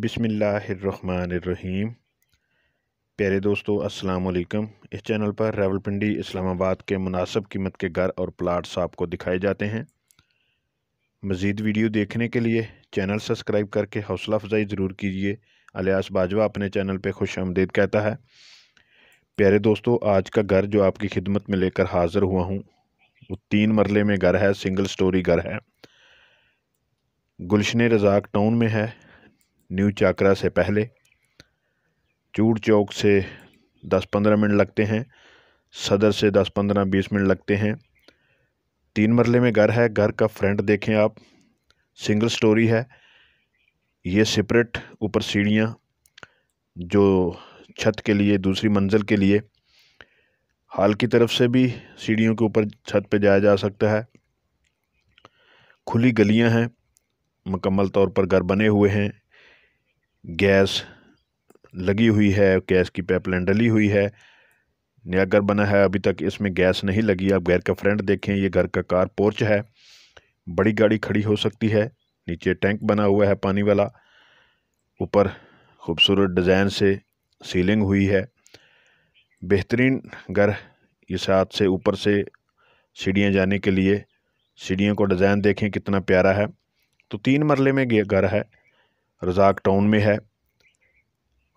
बिसमीम प्यारे दोस्तों अस्सलाम वालेकुम इस चैनल पर रावलपिंडी इस्लामाबाद के मुनासब कीमत के घर और प्लाट्स आपको दिखाए जाते हैं मज़ीद वीडियो देखने के लिए चैनल सब्सक्राइब करके हौसला अफजाई ज़रूर कीजिए अलियास बाजवा अपने चैनल पर खुश आमदेद कहता है प्यारे दोस्तों आज का घर जो आपकी खिदमत में लेकर हाज़िर हुआ हूँ वो तीन मरले में घर है सिंगल स्टोरी घर है गुलशन रजाक टाउन में है न्यू चाकरा से पहले चूड़ चौक से 10-15 मिनट लगते हैं सदर से 10-15-20 मिनट लगते हैं तीन मरले में घर है घर का फ्रंट देखें आप सिंगल स्टोरी है ये सेपरेट ऊपर सीढ़ियाँ जो छत के लिए दूसरी मंजिल के लिए हाल की तरफ से भी सीढ़ियों के ऊपर छत पे जाया जा सकता है खुली गलियां हैं मुकम्मल तौर पर घर बने हुए हैं गैस लगी हुई है गैस की पाइपलाइन डली हुई है नया घर बना है अभी तक इसमें गैस नहीं लगी आप घर का फ्रंट देखें ये घर का कार पोर्च है बड़ी गाड़ी खड़ी हो सकती है नीचे टैंक बना हुआ है पानी वाला ऊपर खूबसूरत डिज़ाइन से सीलिंग हुई है बेहतरीन घर इस हाथ से ऊपर से सीढ़ियाँ जाने के लिए सीढ़ियों को डिज़ाइन देखें कितना प्यारा है तो तीन मरले में घर है रजाक टाउन में है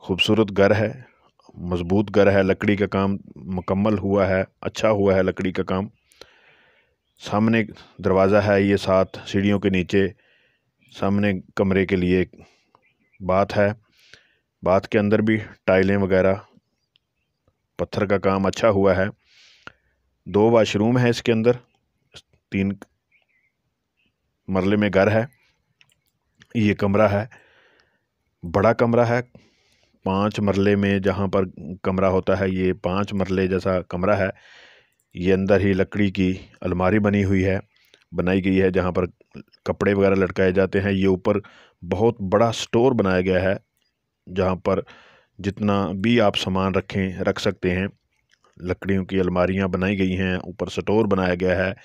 खूबसूरत घर है मज़बूत घर है लकड़ी का काम मुकम्मल हुआ है अच्छा हुआ है लकड़ी का काम सामने दरवाज़ा है ये साथ सीढ़ियों के नीचे सामने कमरे के लिए बात है बात के अंदर भी टाइलें वगैरह पत्थर का काम अच्छा हुआ है दो वाशरूम है इसके अंदर तीन मरले में घर है ये कमरा है बड़ा कमरा है पांच मरले में जहाँ पर कमरा होता है ये पांच मरले जैसा कमरा है ये अंदर ही लकड़ी की अलमारी बनी हुई है बनाई गई है जहाँ पर कपड़े वगैरह लटकाए जाते हैं ये ऊपर बहुत बड़ा स्टोर बनाया गया है जहाँ पर जितना भी आप सामान रखें रख सकते हैं लकड़ियों की अलमारियाँ बनाई गई हैं ऊपर स्टोर बनाया गया है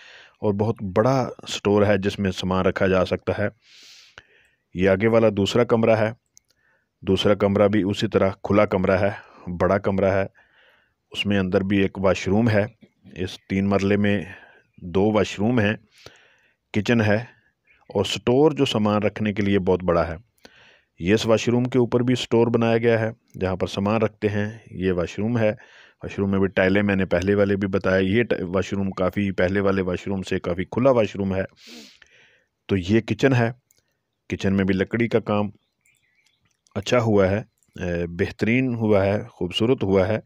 और बहुत बड़ा स्टोर है जिसमें सामान रखा जा सकता है ये आगे वाला दूसरा कमरा है दूसरा कमरा भी उसी तरह खुला कमरा है बड़ा कमरा है उसमें अंदर भी एक वाशरूम है इस तीन मरले में दो वाशरूम हैं किचन है और स्टोर जो सामान रखने के लिए बहुत बड़ा है ये इस वाशरूम के ऊपर भी स्टोर बनाया गया है जहाँ पर सामान रखते हैं ये वाशरूम है वाशरूम में भी टाइलें मैंने पहले वाले भी बताया ये वाशरूम काफ़ी पहले वाले वाशरूम से काफ़ी खुला वाशरूम है तो ये किचन है किचन में भी लकड़ी का काम अच्छा हुआ है बेहतरीन हुआ है ख़ूबसूरत हुआ है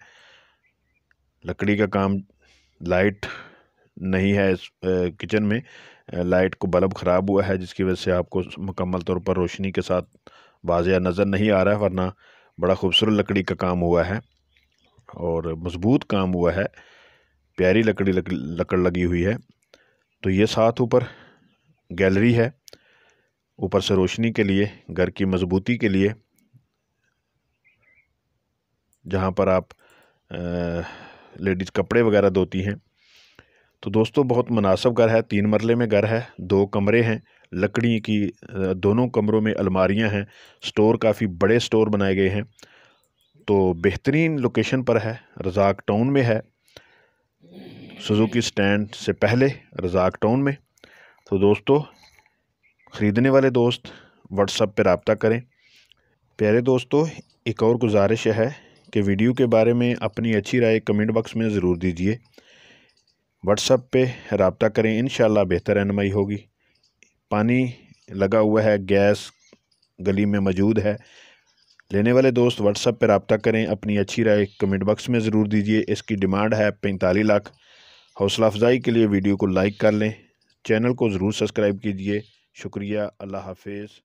लकड़ी का काम लाइट नहीं है इस किचन में लाइट को बल्ब ख़राब हुआ है जिसकी वजह से आपको मुकम्मल तौर पर रोशनी के साथ वाजिया नज़र नहीं आ रहा है वरना बड़ा खूबसूरत लकड़ी का काम हुआ है और मज़बूत काम हुआ है प्यारी लकड़ी लक, लकड़ लगी हुई है तो ये साथ ऊपर गैलरी है ऊपर से रोशनी के लिए घर की मजबूती के लिए जहाँ पर आप लेडीज़ कपड़े वगैरह धोती हैं तो दोस्तों बहुत मुनासब घर है तीन मरले में घर है दो कमरे हैं लकड़ी की दोनों कमरों में अलमारियां हैं स्टोर काफ़ी बड़े स्टोर बनाए गए हैं तो बेहतरीन लोकेशन पर है रजाक टाउन में है सुजुकी स्टैंड से पहले रजाक टाउन में तो दोस्तों ख़रीदने वाले दोस्त व्हाट्सअप पर रबता करें प्यारे दोस्तों एक और गुजारिश है के वीडियो के बारे में अपनी अच्छी राय कमेंट बॉक्स में ज़रूर दीजिए व्हाट्सअप पे रबता करें इन बेहतर रहनमई होगी पानी लगा हुआ है गैस गली में मौजूद है लेने वाले दोस्त व्हाट्सअप पर रबता करें अपनी अच्छी राय कमेंट बॉक्स में ज़रूर दीजिए इसकी डिमांड है पैंतालीस लाख हौसला अफजाई के लिए वीडियो को लाइक कर लें चैनल को ज़रूर सब्सक्राइब कीजिए शुक्रिया अल्लाह हाफिज़